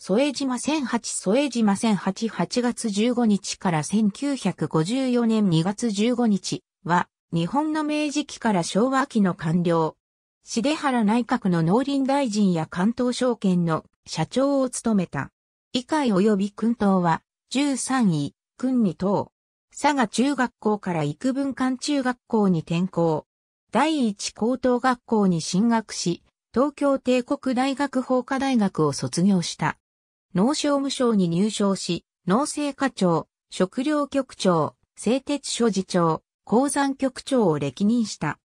添島1008添島1008 8月15日から1954年2月15日は、日本の明治期から昭和期の官僚。重原内閣の農林大臣や関東証券の社長を務めた。以下及び君党は、13位、君に等。佐賀中学校から幾分間中学校に転校。第一高等学校に進学し、東京帝国大学法科大学を卒業した。農商務省に入省し、農政課長、食料局長、製鉄所次長、鉱山局長を歴任した。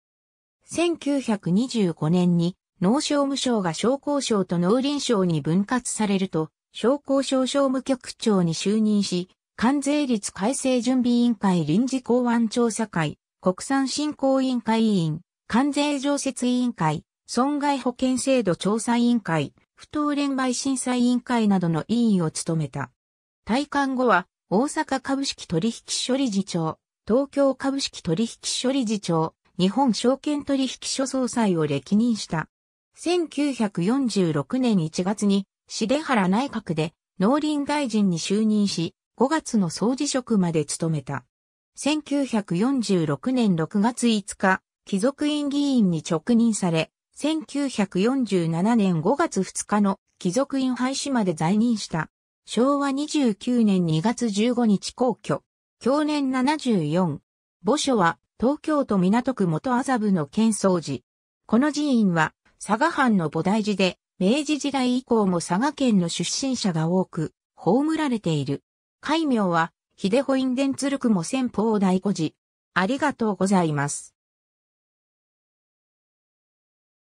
1925年に農商務省が商工省と農林省に分割されると、商工省商務局長に就任し、関税率改正準備委員会臨時公安調査会、国産振興委員会委員、関税常設委員会、損害保険制度調査委員会、不当連売審査委員会などの委員を務めた。退官後は、大阪株式取引所理事長、東京株式取引所理事長、日本証券取引所総裁を歴任した。1946年1月に、重原内閣で農林大臣に就任し、5月の総辞職まで務めた。1946年6月5日、貴族院議員に直任され、1947年5月2日の貴族院廃止まで在任した。昭和29年2月15日皇居。享年74。墓所は東京都港区元麻布の建総寺。この寺院は佐賀藩の菩提寺で明治時代以降も佐賀県の出身者が多く葬られている。戒名は秀穂院伝鶴雲仙法大古寺。ありがとうございます。